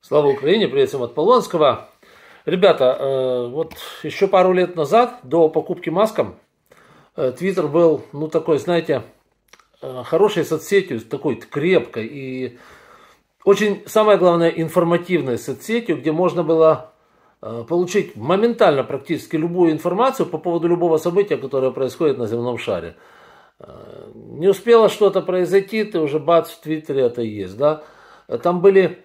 Слава Украине, привет всем от Полонского. Ребята, э, вот еще пару лет назад, до покупки маском, э, Твиттер был, ну, такой, знаете, э, хорошей соцсетью, такой крепкой и очень, самое главное, информативной соцсетью, где можно было получить моментально практически любую информацию по поводу любого события, которое происходит на земном шаре. Не успело что-то произойти, ты уже бац, в Твиттере это есть, да. Там были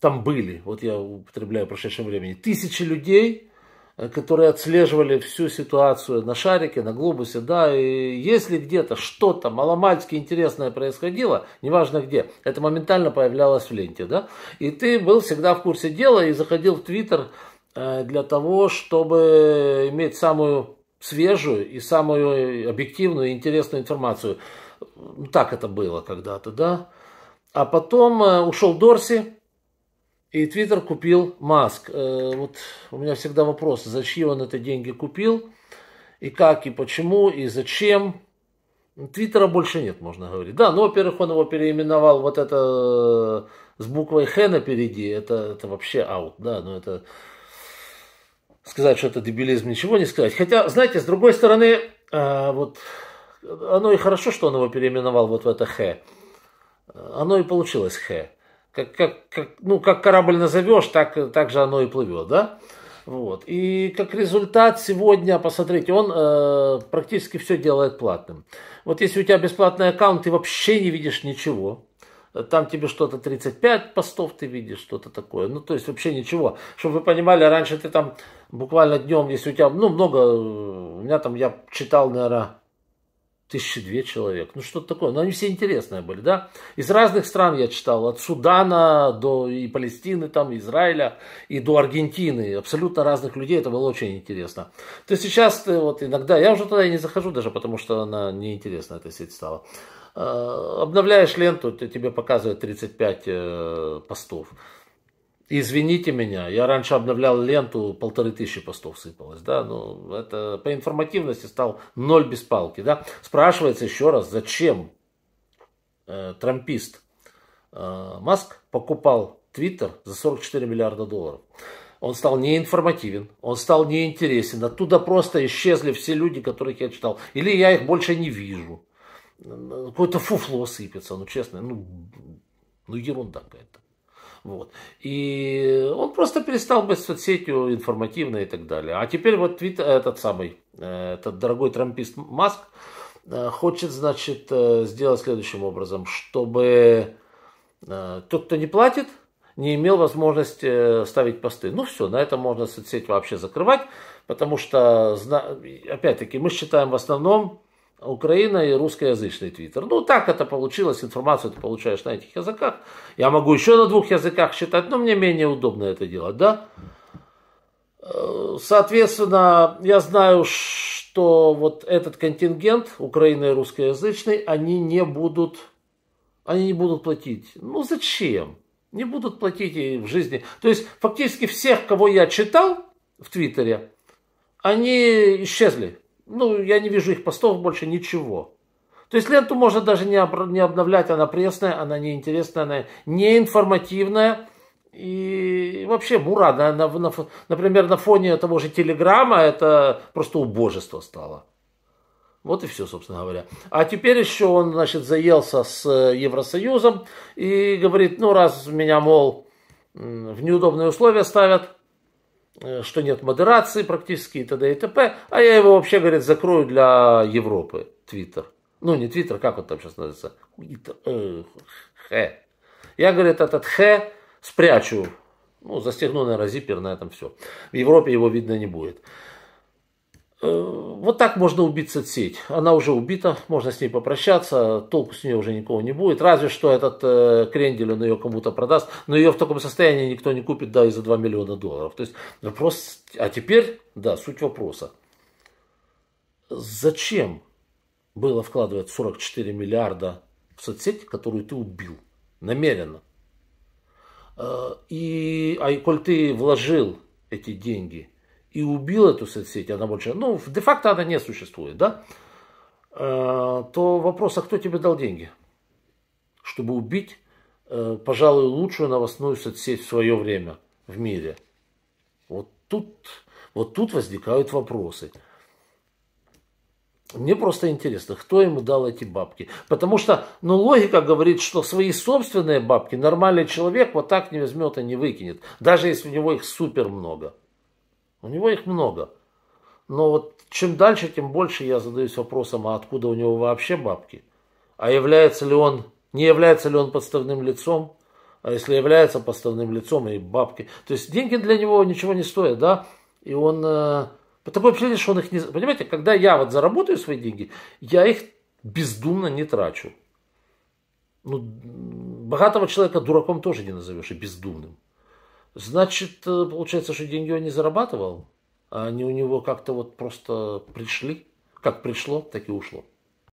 там были, вот я употребляю в прошедшем времени, тысячи людей, э, которые отслеживали всю ситуацию на шарике, на глобусе, да, и если где-то что-то маломальски интересное происходило, неважно где, это моментально появлялось в ленте, да, и ты был всегда в курсе дела и заходил в Твиттер э, для того, чтобы иметь самую свежую и самую э, объективную и интересную информацию. Так это было когда-то, да. А потом э, ушел Дорси, и Твиттер купил Маск. Э, вот у меня всегда вопрос, за чьи он это деньги купил, и как, и почему, и зачем. Твиттера больше нет, можно говорить. Да, ну, во-первых, он его переименовал вот это э, с буквой Х напереди, это, это вообще аут, да, но ну, это сказать, что это дебилизм, ничего не сказать. Хотя, знаете, с другой стороны, вот оно и хорошо, что он его переименовал вот в это Х. Оно и получилось хэ. Как, как, как, ну, как корабль назовешь, так, так же оно и плывет, да? Вот. И как результат сегодня, посмотрите, он э, практически все делает платным. Вот если у тебя бесплатный аккаунт, ты вообще не видишь ничего. Там тебе что-то 35 постов ты видишь, что-то такое. Ну, то есть вообще ничего. Чтобы вы понимали, раньше ты там буквально днем, если у тебя, ну, много, э, у меня там, я читал, наверное, тысячи две человек. Ну, что-то такое. Но ну, они все интересные были, да? Из разных стран я читал. От Судана до и Палестины, там, Израиля, и до Аргентины. Абсолютно разных людей. Это было очень интересно. То есть сейчас э, вот иногда... Я уже туда и не захожу даже, потому что она неинтересна, эта сеть стала. Э, обновляешь ленту, тебе показывают 35 э, постов. Извините меня, я раньше обновлял ленту, полторы тысячи постов сыпалось, да, ну, это по информативности стал ноль без палки, да. Спрашивается еще раз, зачем э, трампист э, Маск покупал Твиттер за 44 миллиарда долларов? он стал неинформативен, он стал неинтересен. Оттуда просто исчезли все люди, которых я читал. Или я их больше не вижу. Какое-то фуфло сыпется, ну честно, ну, ну ерунда какая-то. Вот. И он просто перестал быть соцсетью информативной и так далее. А теперь вот твит, э, этот самый, э, этот дорогой трампист Маск э, хочет, значит, сделать следующим образом, чтобы тот, кто не платит, не имел возможности ставить посты. Ну все, на этом можно соцсеть вообще закрывать, потому что, опять-таки, мы считаем в основном Украина и русскоязычный твиттер. Ну, так это получилось, информацию ты получаешь на этих языках. Я могу еще на двух языках считать, но мне менее удобно это делать, да? Э, соответственно, я знаю, что вот этот контингент, Украина и русскоязычный, они не будут, они не будут платить. Ну, зачем? Не будут платить и в жизни. То есть, фактически всех, кого я читал в Твиттере, они исчезли ну, я не вижу их постов больше ничего. То есть ленту можно даже не, об, не обновлять, она пресная, она неинтересная, она неинформативная. И вообще мура, на, на, на, например, на фоне того же Телеграма это просто убожество стало. Вот и все, собственно говоря. А теперь еще он, значит, заелся с э, Евросоюзом и говорит, ну раз меня, мол, в неудобные условия ставят, Э, что нет модерации практически и т.д. и т.п. А я его вообще, говорит, закрою для Европы, Твиттер. Ну, не Твиттер, как он там сейчас называется? Э, хэ. Я, говорит, этот Хэ спрячу. Ну, застегну, наверное, зиппер на этом все. В Европе его видно не будет. Э, вот так можно убить соцсеть. Она уже убита, можно с ней попрощаться, толку с ней уже никого не будет. Разве что этот э, крендель, он ее кому-то продаст, но ее в таком состоянии никто не купит, да, и за 2 миллиона долларов. То есть вопрос, а теперь, да, суть вопроса. Зачем было вкладывать 44 миллиарда в соцсеть, которую ты убил намеренно? Э, и, а и коль ты вложил эти деньги – и убил эту соцсеть, она больше, ну, де-факто она не существует, да, э, то вопрос, а кто тебе дал деньги, чтобы убить, э, пожалуй, лучшую новостную соцсеть в свое время в мире? Вот тут, вот тут возникают вопросы. Мне просто интересно, кто ему дал эти бабки. Потому что, ну, логика говорит, что свои собственные бабки нормальный человек вот так не возьмет и не выкинет. Даже если у него их супер много. У него их много. Но вот чем дальше, тем больше я задаюсь вопросом, а откуда у него вообще бабки? А является ли он, не является ли он подставным лицом? А если является подставным лицом и бабки? То есть деньги для него ничего не стоят, да? И он... Э, такое впечатление, что он их не... Понимаете, когда я вот заработаю свои деньги, я их бездумно не трачу. Ну, богатого человека дураком тоже не назовешь и бездумным. Значит, э, получается, что деньги он не зарабатывал, а они у него как-то вот просто пришли. Как пришло, так и ушло.